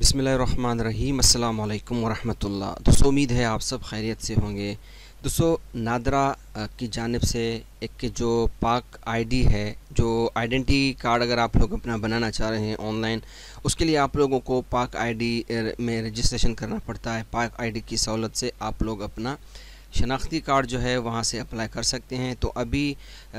बसमीम अल्लाम वरहमल दोस्तों उम्मीद है आप सब खैरियत से होंगे दोस्तों नादरा की जानब से एक जो पाक आईडी है जो आइडेंटी कार्ड अगर आप लोग अपना बनाना चाह रहे हैं ऑनलाइन उसके लिए आप लोगों को पाक आईडी में रजिस्ट्रेशन करना पड़ता है पाक आईडी की सहूलत से आप लोग अपना शनाख्ती कार्ड जो है वहाँ से अप्लाई कर सकते हैं तो अभी आ,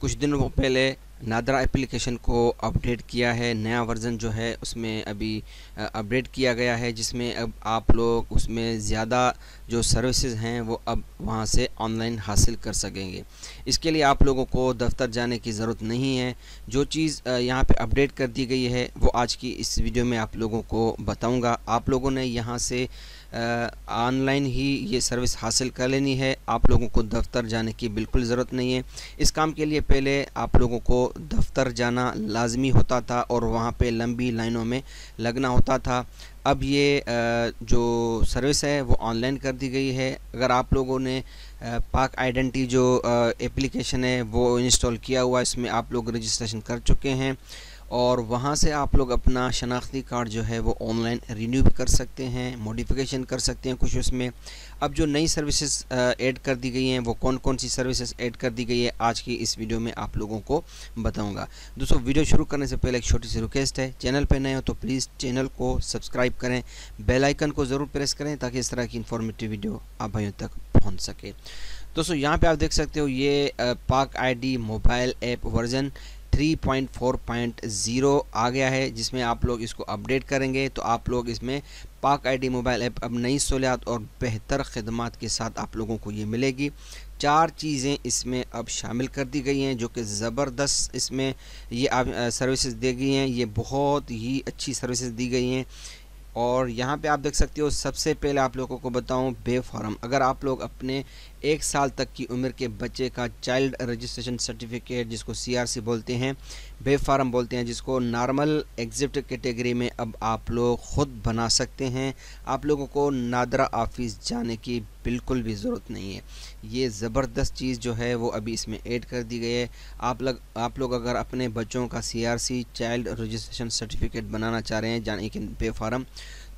कुछ दिनों पहले नादरा एप्लीकेशन को अपडेट किया है नया वर्ज़न जो है उसमें अभी अपडेट किया गया है जिसमें अब आप लोग उसमें ज़्यादा जो सर्विसेज हैं वो अब वहाँ से ऑनलाइन हासिल कर सकेंगे इसके लिए आप लोगों को दफ्तर जाने की ज़रूरत नहीं है जो चीज़ यहाँ पे अपडेट कर दी गई है वो आज की इस वीडियो में आप लोगों को बताऊँगा आप लोगों ने यहाँ से ऑनलाइन ही ये सर्विस हासिल कर लेनी है आप लोगों को दफ्तर जाने की बिल्कुल ज़रूरत नहीं है इस काम के लिए पहले आप लोगों को दफ्तर जाना लाजमी होता था और वहाँ पे लंबी लाइनों में लगना होता था अब ये जो सर्विस है वो ऑनलाइन कर दी गई है अगर आप लोगों ने पाक आइडेंटी जो एप्लीकेशन है वो इंस्टॉल किया हुआ इसमें आप लोग रजिस्ट्रेशन कर चुके हैं और वहाँ से आप लोग अपना शनाख्ती कार्ड जो है वो ऑनलाइन रिन्यू भी कर सकते हैं मॉडिफिकेशन कर सकते हैं कुछ उसमें अब जो नई सर्विसेज ऐड कर दी गई हैं वो कौन कौन सी सर्विसेज ऐड कर दी गई है आज की इस वीडियो में आप लोगों को बताऊंगा दोस्तों वीडियो शुरू करने से पहले एक छोटी सी रिक्वेस्ट है चैनल पर नए हो तो प्लीज़ चैनल को सब्सक्राइब करें बेलाइकन को ज़रूर प्रेस करें ताकि इस तरह की इन्फॉर्मेटिव वीडियो आप भाइयों तक पहुँच सके दोस्तों यहाँ पे आप देख सकते हो ये Pak ID mobile app version 3.4.0 आ गया है जिसमें आप लोग इसको अपडेट करेंगे तो आप लोग इसमें पाक आईडी मोबाइल ऐप अब नई सहूलियात और बेहतर खदमात के साथ आप लोगों को ये मिलेगी चार चीज़ें इसमें अब शामिल कर दी गई हैं जो कि ज़बरदस्त इसमें ये आप सर्विसेज दी गई हैं ये बहुत ही अच्छी सर्विसेज दी गई हैं और यहाँ पे आप देख सकते हो सबसे पहले आप लोगों को बताऊँ बे फॉर्म अगर आप लोग अपने एक साल तक की उम्र के बच्चे का चाइल्ड रजिस्ट्रेशन सर्टिफिकेट जिसको सीआरसी बोलते हैं बे बोलते हैं जिसको नॉर्मल एग्जिट कैटेगरी में अब आप लोग ख़ुद बना सकते हैं आप लोगों को नादरा ऑफिस जाने की बिल्कुल भी ज़रूरत नहीं है ये ज़बरदस्त चीज़ जो है वो अभी इसमें ऐड कर दी गई है आप लोग आप लोग अगर अपने बच्चों का सीआरसी चाइल्ड रजिस्ट्रेशन सर्टिफिकेट बनाना चाह रहे हैं यानी कि पे फार्म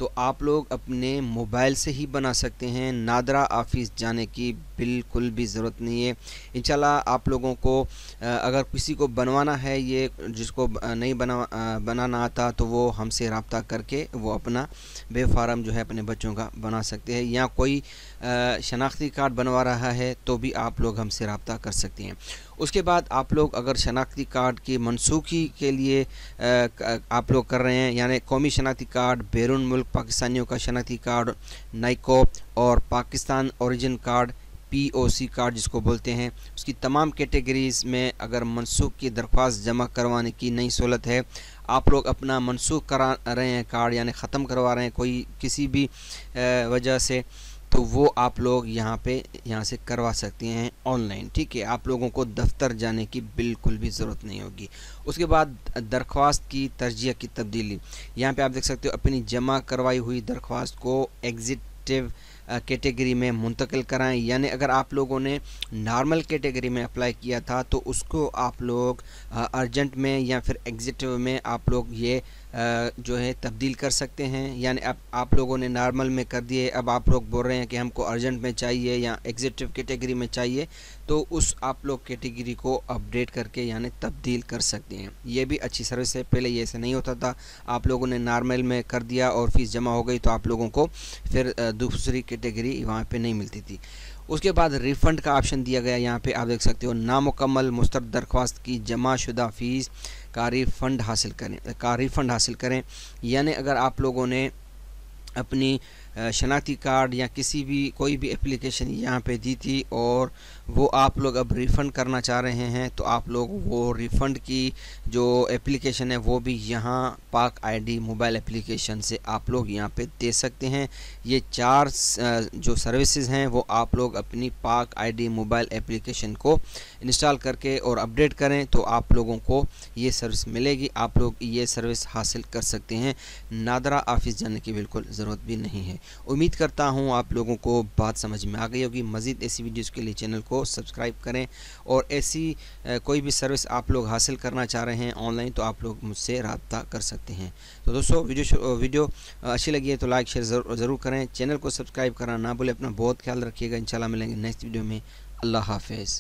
तो आप लोग अपने मोबाइल से ही बना सकते हैं नादरा ऑफिस जाने की बिल्कुल भी ज़रूरत नहीं है इन आप लोगों को अगर किसी को बनवाना है ये जिसको नहीं बना बनाना आता तो वो हमसे रबता करके वो अपना बेफारम जो है अपने बच्चों का बना सकते हैं या कोई शनाख्ती कार्ड बनवा रहा है तो भी आप लोग हमसे रबता कर सकते हैं उसके बाद आप लोग अगर शनाख्ती कार्ड की मनसूखी के लिए आप लोग कर रहे हैं यानी कौमी शनाख्ती कार्ड बैरून मुल्क पाकिस्तानियों का शनाती कार्ड नाइको और Pakistan origin card C card जिसको बोलते हैं उसकी तमाम कैटेगरीज़ में अगर मनसूख की दरख्वास्त जमा करवाने की नई सहूलत है आप लोग अपना मनसूख करा रहे हैं कार्ड यानी ख़त्म करवा रहे हैं कोई किसी भी वजह से तो वो आप लोग यहाँ पे यहाँ से करवा सकते हैं ऑनलाइन ठीक है आप लोगों को दफ्तर जाने की बिल्कुल भी ज़रूरत नहीं होगी उसके बाद दरख्वास्त की तरजीह की तब्दीली यहाँ पे आप देख सकते हो अपनी जमा करवाई हुई दरख्वास्त को एग्जिटिव कैटेगरी में मुंतकिल कराएं यानी अगर आप लोगों ने नॉर्मल कैटेगरी में अप्लाई किया था तो उसको आप लोग अर्जेंट में या फिर एग्जिटिव में आप लोग ये जो है तब्दील कर सकते हैं यानी अब आप लोगों ने नॉर्मल में कर दिए अब आप लोग बोल रहे हैं कि हमको अर्जेंट में चाहिए या एग्जिटिव कैटेगरी में चाहिए तो उस आप लोग कैटेगरी को अपडेट करके यानी तब्दील कर सकते हैं ये भी अच्छी सर्विस है पहले ये ऐसे नहीं होता था आप लोगों ने नॉर्मल में कर दिया और फीस जमा हो गई तो आप लोगों को फिर दूसरी कैटेगरी वहाँ पर नहीं मिलती थी उसके बाद रिफ़ंड का ऑप्शन दिया गया यहाँ पे आप देख सकते हो नामुकम्मल मुस्तर दरख्वास्त की जमा शुदा फ़ीस का रिफ़ंड हासिल करें का रिफ़ंड हासिल करें यानी अगर आप लोगों ने अपनी शनाख्ती कार्ड या किसी भी कोई भी एप्लीकेशन यहाँ पे दी थी और वो आप लोग अब रिफ़ंड करना चाह रहे हैं तो आप लोग वो रिफ़ंड की जो एप्लीकेशन है वो भी यहाँ पाक आईडी मोबाइल एप्लीकेशन से आप लोग यहाँ पे दे सकते हैं ये चार जो सर्विसेज हैं वो आप लोग अपनी पाक आईडी मोबाइल एप्लीकेशन को इंस्टॉल करके और अपडेट करें तो आप लोगों को ये सर्विस मिलेगी आप लोग ये सर्विस हासिल कर सकते हैं नादरा ऑफिस जाने की बिल्कुल ज़रूरत भी नहीं है उम्मीद करता हूँ आप लोगों को बात समझ में आ गई होगी मज़ीद ऐसी वीडियोज़ के लिए चैनल को सब्सक्राइब करें और ऐसी कोई भी सर्विस आप लोग हासिल करना चाह रहे हैं ऑनलाइन तो आप लोग मुझसे रबता कर सकते हैं तो दोस्तों वीडियो वीडियो अच्छी लगी है तो लाइक शेयर ज़रूर करें चैनल को सब्सक्राइब करना ना भूलें अपना बहुत ख्याल रखिएगा इन मिलेंगे नेक्स्ट वीडियो में अल्लाह हाफ़